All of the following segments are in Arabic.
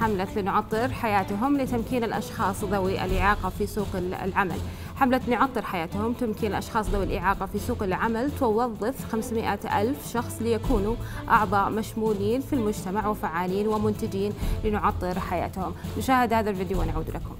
حملة لنعطر حياتهم لتمكين الأشخاص ذوي الإعاقة في سوق العمل حملة نعطر حياتهم تمكين الأشخاص ذوي الإعاقة في سوق العمل توظف 500 ألف شخص ليكونوا أعضاء مشمولين في المجتمع وفعالين ومنتجين لنعطر حياتهم نشاهد هذا الفيديو ونعود لكم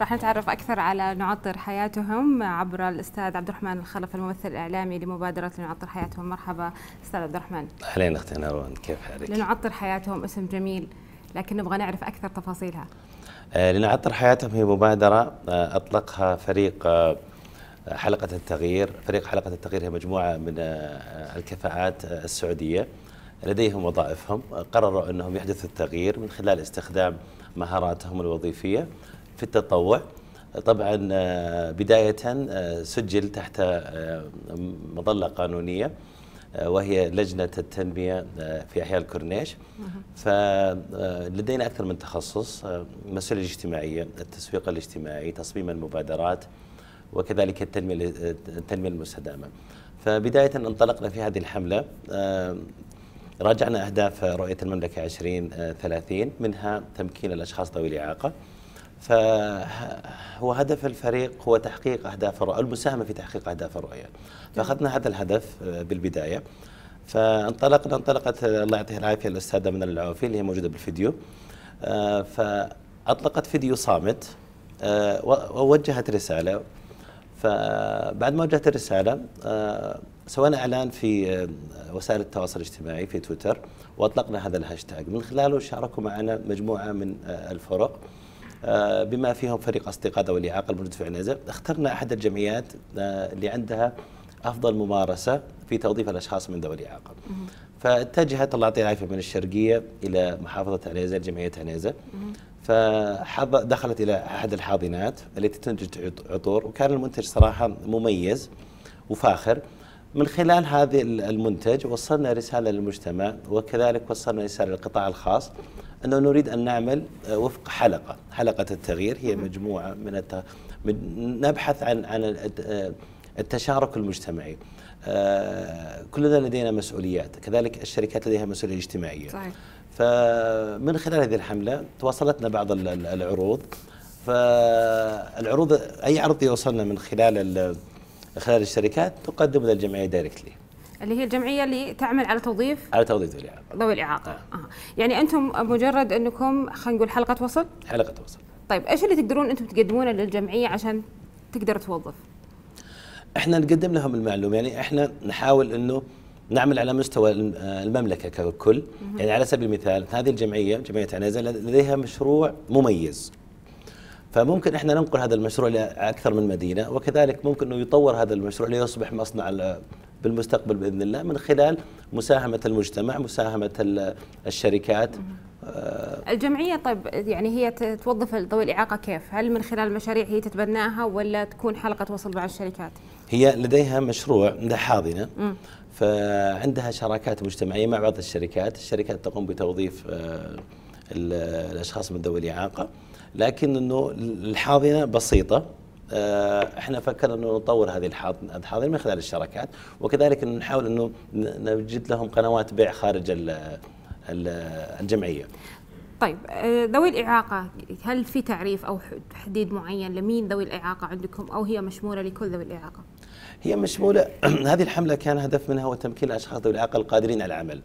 راح نتعرف أكثر على نعطر حياتهم عبر الأستاذ عبد الرحمن الخلف الممثل الإعلامي لمبادرة لنعطر حياتهم مرحبا أستاذ عبد الرحمن أهلين أختي نروان كيف حالك؟ لنعطر حياتهم اسم جميل لكن نبغى نعرف أكثر تفاصيلها آه لنعطر حياتهم هي مبادرة آه أطلقها فريق آه حلقة التغيير فريق حلقة التغيير هي مجموعة من آه، الكفاءات آه، السعودية لديهم وظائفهم قرروا أنهم يحدثوا التغيير من خلال استخدام مهاراتهم الوظيفية في التطوع طبعا آه، بداية آه، سجل تحت آه، مظلة قانونية وهي لجنة التنمية في أحياء الكورنيش فلدينا أكثر من تخصص المسؤوليه الاجتماعيه التسويق الاجتماعي تصميم المبادرات وكذلك التنمية, التنمية المستدامة فبداية انطلقنا في هذه الحملة راجعنا أهداف رؤية المملكة 2030 منها تمكين الأشخاص ذوي الإعاقة فهو هدف الفريق هو تحقيق أهداف الرؤية المساهمة في تحقيق أهداف الرؤية فأخذنا هذا الهدف آه، بالبداية فانطلقنا انطلقت الله يعطيها العافية الأستاذة من العوفي اللي هي موجودة بالفيديو آه، فأطلقت فيديو صامت آه، ووجهت رسالة فبعد ما وجهت الرسالة سوينا إعلان في وسائل التواصل الاجتماعي في تويتر وأطلقنا هذا الهاشتاج من خلاله شاركوا معنا مجموعة من الفرق آه، بما فيهم فريق استيقاظ الإعاقة الموجود في عنيزه اخترنا احد الجمعيات آه، اللي عندها افضل ممارسه في توظيف الاشخاص من ذوي الاعاقه. فاتجهت الله يعطيها العافيه من الشرقيه الى محافظه عنيزه جمعيه عنيزه. فدخلت الى احد الحاضنات التي تنتج عطور وكان المنتج صراحه مميز وفاخر. من خلال هذا المنتج وصلنا رساله للمجتمع وكذلك وصلنا رساله للقطاع الخاص أنه نريد أن نعمل آه، وفق حلقة حلقة التغيير هي مجموعة من, الت... من نبحث عن عن آه، التشارك المجتمعي آه، كلنا لدينا مسؤوليات كذلك الشركات لديها مسؤولية اجتماعية صحيح. فمن خلال هذه الحملة تواصلتنا بعض العروض فالعروض أي عرض يوصلنا من خلال خلال الشركات تقدم للجمعية دايركتلي اللي هي الجمعيه اللي تعمل على توظيف على توظيف ذوي الاعاقه ذوي الاعاقه آه. آه. يعني انتم مجرد انكم خلينا نقول حلقه وصل حلقه وصل طيب ايش اللي تقدرون انتم تقدمونه للجمعيه عشان تقدر توظف احنا نقدم لهم المعلومه يعني احنا نحاول انه نعمل على مستوى آه، المملكة ككل يعني على سبيل المثال هذه الجمعية جمعية عنيزة لديها مشروع مميز فممكن احنا ننقل هذا المشروع الى اكثر من مدينه وكذلك ممكن انه يطور هذا المشروع ليصبح مصنع بالمستقبل باذن الله من خلال مساهمه المجتمع، مساهمه الشركات آه، الجمعية طيب يعني هي توظف ذوي الإعاقة كيف؟ هل من خلال مشاريع هي تتبناها ولا تكون حلقة وصل مع الشركات؟ هي لديها مشروع عندها حاضنة م. فعندها شراكات مجتمعية مع بعض الشركات، الشركات تقوم بتوظيف آه، الأشخاص من ذوي الإعاقة لكن انه الحاضنه بسيطه آه، احنا فكرنا انه نطور هذه الحاضنه من خلال الشراكات وكذلك انه نحاول انه نجد لهم قنوات بيع خارج الجمعيه. طيب آه، ذوي الإعاقة هل في تعريف أو تحديد معين لمين ذوي الإعاقة عندكم أو هي مشمولة لكل ذوي الإعاقة؟ هي مشمولة هذه الحملة كان هدف منها هو تمكين الأشخاص ذوي الإعاقة القادرين على العمل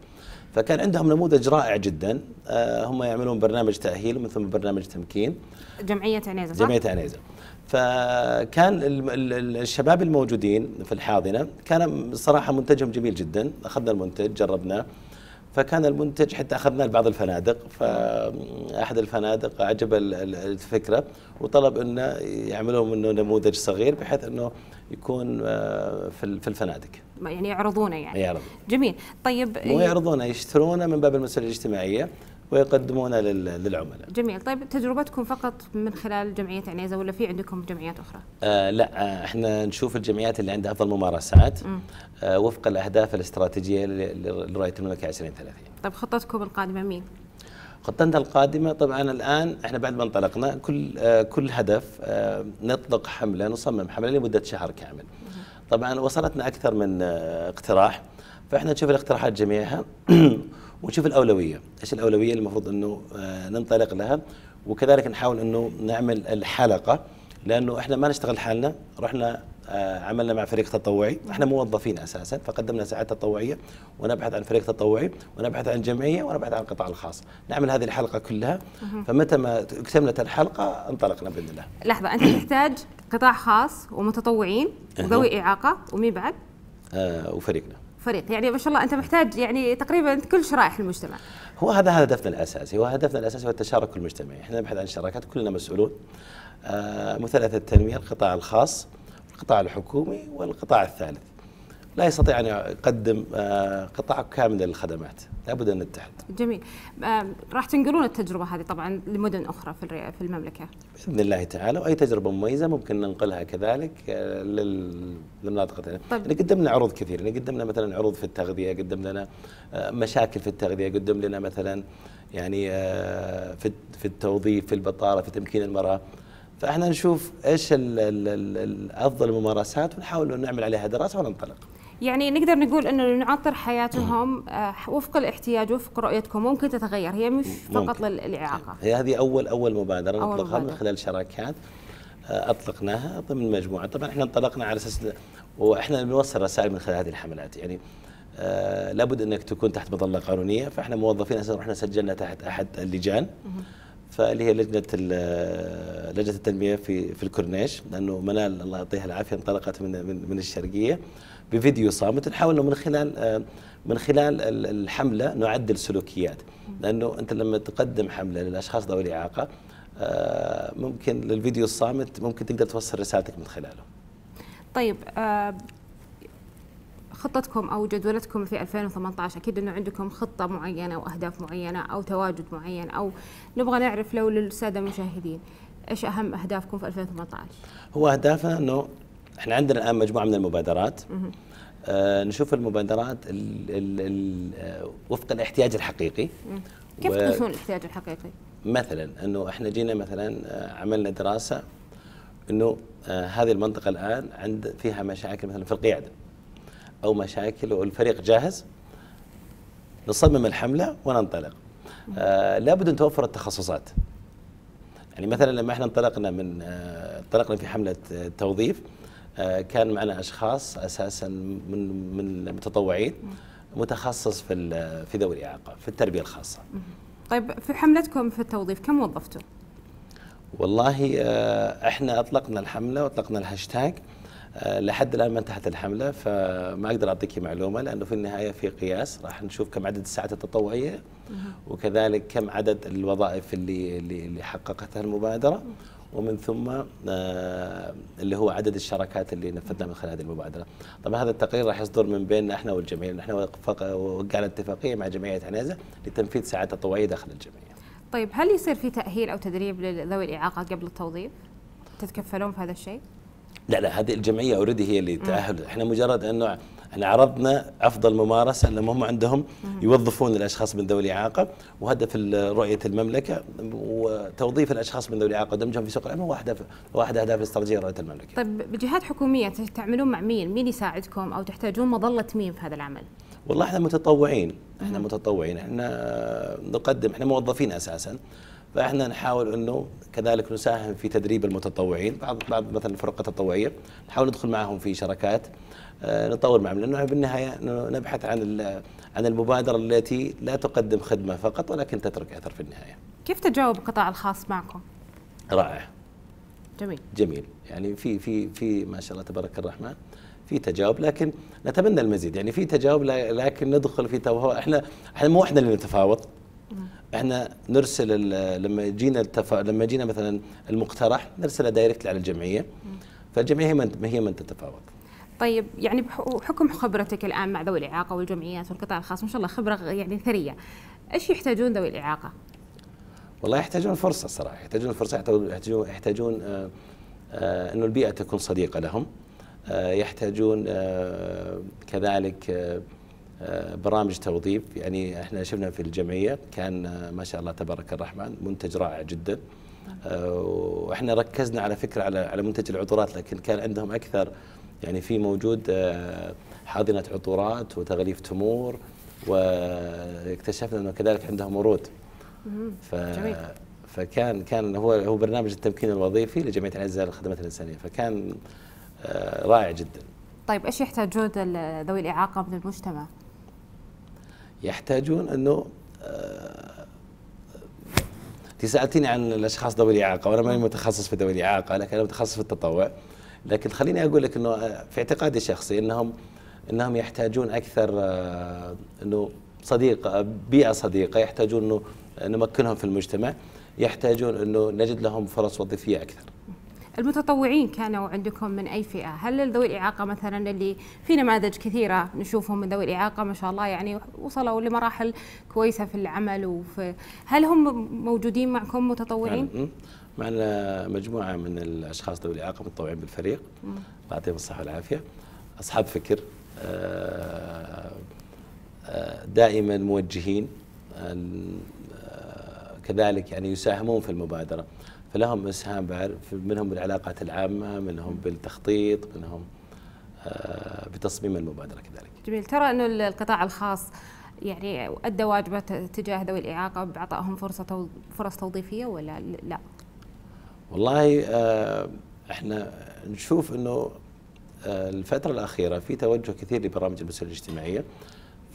فكان عندهم نموذج رائع جدا آه، هم يعملون برنامج تاهيل ومن ثم برنامج تمكين جمعيه عنيزه صح؟ جمعيه عنيزه فكان الشباب الموجودين في الحاضنه كان صراحه منتجهم جميل جدا اخذنا المنتج جربناه فكان المنتج حتى اخذناه لبعض الفنادق فاحد الفنادق عجب الفكره وطلب انه يعملوا منه نموذج صغير بحيث انه يكون آه، في الفنادق يعني يعرضونه يعني يعرض. جميل طيب مو إيه؟ يعرضونه يشترونه من باب المسؤوليه الاجتماعيه ويقدمونه للعملاء. جميل، طيب تجربتكم فقط من خلال جمعيه عنيزه ولا في عندكم جمعيات اخرى؟ آه لا آه، احنا نشوف الجمعيات اللي عندها افضل ممارسات آه وفق الاهداف الاستراتيجيه لرؤيه المملكه 2030. طيب خطتكم القادمه مين؟ خطتنا القادمه طبعا الان احنا بعد ما انطلقنا كل آه كل هدف آه نطلق حمله نصمم حمله لمده شهر كامل. مم. طبعا وصلتنا اكثر من آه، اقتراح فاحنا نشوف الاقتراحات جميعها ونشوف الاولويه ايش الاولويه المفروض انه آه، ننطلق لها وكذلك نحاول انه نعمل الحلقه لانه احنا ما نشتغل حالنا رحنا آه، عملنا مع فريق تطوعي احنا موظفين اساسا فقدمنا ساعات تطوعيه ونبحث عن فريق تطوعي ونبحث عن جمعيه ونبحث عن القطاع الخاص نعمل هذه الحلقه كلها فمتى ما اكتملت الحلقه انطلقنا باذن الله لحظه انت تحتاج قطاع خاص ومتطوعين وذوي اعاقه ومين بعد آه وفريقنا فريق يعني ما شاء الله انت محتاج يعني تقريبا كل شرائح المجتمع هو هذا هدفنا الاساسي وهدفنا الاساسي هو التشارك المجتمعي احنا نبحث عن شراكات كلنا مسؤولون آه مثلث التنميه القطاع الخاص القطاع الحكومي والقطاع الثالث لا يستطيع أن يقدم آه، قطاع كامل للخدمات لابد أن نتحد جميل راح تنقلون التجربة هذه طبعا لمدن أخرى في المملكة بإذن الله تعالى وأي تجربة مميزة ممكن ننقلها كذلك آه، للمناطق طيب. يعني قدمنا عروض كثيرة يعني قدمنا مثلا عروض في التغذية قدم لنا آه، مشاكل في التغذية قدم لنا مثلا يعني في التوظيف في البطالة في تمكين المرأة فاحنا نشوف ايش الـ الـ الـ افضل الممارسات ونحاول نعمل عليها دراسه وننطلق. يعني نقدر نقول انه نعطر حياتهم آه، وفق الاحتياج وفق رؤيتكم ممكن تتغير هي مش فقط للاعاقه. إيه، هي هذه اول اول مبادره أول نطلقها مبادرة. من خلال شراكات آه، اطلقناها ضمن مجموعه، طبعا احنا انطلقنا على اساس واحنا بنوصل رسائل من خلال هذه الحملات يعني آه، لابد انك تكون تحت مظله قانونيه فاحنا موظفين اساسا رحنا سجلنا تحت احد اللجان. فاللي هي لجنه لجنه التنميه في في الكورنيش لانه منال الله يعطيها العافيه انطلقت من من, من الشرقيه بفيديو صامت نحاول من خلال آه، من خلال الحمله نعدل سلوكيات لانه انت لما تقدم حمله للاشخاص ذوي الاعاقه آه، ممكن للفيديو الصامت ممكن تقدر توصل رسالتك من خلاله. طيب آه، خطتكم او جدولتكم في 2018 اكيد انه عندكم خطه معينه واهداف معينه او تواجد معين او نبغى نعرف لو للساده المشاهدين ايش اهم اهدافكم في 2018 هو اهدافنا انه احنا عندنا الان مجموعه من المبادرات آه نشوف المبادرات الـ الـ الـ آه، وفق الاحتياج الحقيقي مم. كيف تقيسون الاحتياج الحقيقي؟ مثلا انه احنا جينا مثلا آه، عملنا دراسه انه آه هذه المنطقه الان عند فيها مشاكل مثلا في القياده او مشاكل والفريق جاهز نصمم الحمله وننطلق آه لابد ان توفر التخصصات يعني مثلا لما احنا انطلقنا من آه انطلقنا في حمله آه توظيف آه كان معنا اشخاص اساسا من من المتطوعين متخصص في في ذوي الاعاقه في التربيه الخاصه طيب في حملتكم في التوظيف كم وظفتوا والله آه، احنا اطلقنا الحمله واطلقنا الهاشتاج آه، لحد الان ما انتهت الحمله فما اقدر اعطيك معلومه لانه في النهايه في قياس راح نشوف كم عدد الساعات التطوعيه وكذلك كم عدد الوظائف اللي اللي حققتها المبادره ومن ثم آه، اللي هو عدد الشراكات اللي نفذناها من خلال هذه المبادره. طبعا هذا التقرير راح يصدر من بيننا احنا والجمعيه، نحن وقعنا اتفاقيه مع جمعيه عنيزه لتنفيذ ساعات تطوعيه داخل الجمعيه. طيب هل يصير في تاهيل او تدريب لذوي الاعاقه قبل التوظيف؟ تتكفلون في هذا الشيء؟ لا لا هذه الجمعيه اوريدي هي اللي تاهل احنا مجرد انه احنا عرضنا افضل ممارسه لما هم عندهم يوظفون الاشخاص من ذوي الاعاقه وهدف رؤيه المملكه وتوظيف الاشخاص من ذوي الاعاقه ودمجهم في سوق العمل هو واحد اهداف الاستراتيجيه رؤيه المملكه. طيب بجهات حكوميه تعملون مع مين؟ مين يساعدكم او تحتاجون مظله مين في هذا العمل؟ والله احنا متطوعين احنا متطوعين احنا نقدم احنا موظفين اساسا فاحنا نحاول انه كذلك نساهم في تدريب المتطوعين بعض بعض مثلا الفرق التطوعيه نحاول ندخل معهم في شراكات آه، نطور معهم لانه بالنهايه نبحث عن عن المبادره التي لا تقدم خدمه فقط ولكن تترك اثر في النهايه. كيف تجاوب القطاع الخاص معكم؟ رائع. جميل. جميل، يعني في في في ما شاء الله تبارك الرحمن في تجاوب لكن نتمنى المزيد، يعني في تجاوب لكن ندخل في تفاوض احنا احنا مو احنا اللي نتفاوض احنا نرسل لما جينا التف... لما جينا مثلا المقترح نرسله دايركتلي على الجمعيه فالجمعيه هي من هي من تتفاوض طيب يعني بحكم خبرتك الان مع ذوي الاعاقه والجمعيات والقطاع الخاص ما شاء الله خبره يعني ثريه ايش يحتاجون ذوي الاعاقه والله يحتاجون فرصه صراحه يحتاجون فرصه يحتاجون يحتاجون آه آه انه البيئه تكون صديقه لهم آه يحتاجون آه، كذلك آه، آه، برامج توظيف يعني احنا شفنا في الجمعيه كان آه، ما شاء الله تبارك الرحمن منتج رائع جدا آه، واحنا ركزنا على فكره على على منتج العطورات لكن كان عندهم اكثر يعني في موجود حاضنه عطورات وتغليف تمور واكتشفنا انه كذلك عندهم ورود ف فكان كان هو هو برنامج التمكين الوظيفي لجمعيه العزاء للخدمات الانسانيه فكان رائع جدا طيب ايش يحتاجون ذوي الاعاقه من المجتمع؟ يحتاجون انه انت آه، سالتني عن الاشخاص ذوي الاعاقه وانا ماني متخصص في ذوي الاعاقه لكن انا متخصص في التطوع لكن خليني اقول لك انه آه، في اعتقادي الشخصي انهم انهم يحتاجون اكثر آه، انه صديقه بيئه صديقه يحتاجون انه نمكنهم في المجتمع يحتاجون انه نجد لهم فرص وظيفيه اكثر المتطوعين كانوا عندكم من أي فئة هل ذوي الإعاقة مثلا اللي في نماذج كثيرة نشوفهم من ذوي الإعاقة ما شاء الله يعني وصلوا لمراحل كويسة في العمل وفي هل هم موجودين معكم متطوعين؟ نعم. معنا مجموعة من الأشخاص ذوي الإعاقة متطوعين بالفريق الله يعطيهم الصحة والعافية أصحاب فكر آه، آه، دائما موجهين آه، كذلك يعني يساهمون في المبادرة فلهم اسهام منهم بالعلاقات العامه منهم بالتخطيط منهم آه، بتصميم المبادره كذلك. جميل ترى انه القطاع الخاص يعني ادى واجبه تجاه ذوي الاعاقه باعطائهم فرصه فرص توظيفيه ولا لا؟ والله آه، احنا نشوف انه آه، الفتره الاخيره في توجه كثير لبرامج المسؤوليه الاجتماعيه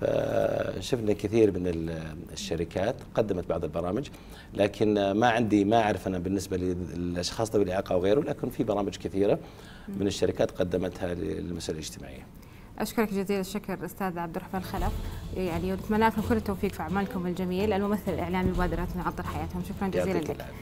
فشفنا كثير من الشركات قدمت بعض البرامج لكن ما عندي ما اعرف انا بالنسبه للاشخاص ذوي الاعاقه وغيره لكن في برامج كثيره من الشركات قدمتها للمساله الاجتماعيه. اشكرك جزيل الشكر استاذ عبد الرحمن خلف يعني ونتمنى لكم كل التوفيق في اعمالكم الجميله الممثل الاعلامي مبادرات نعطر حياتهم شكرا جزيلا لك.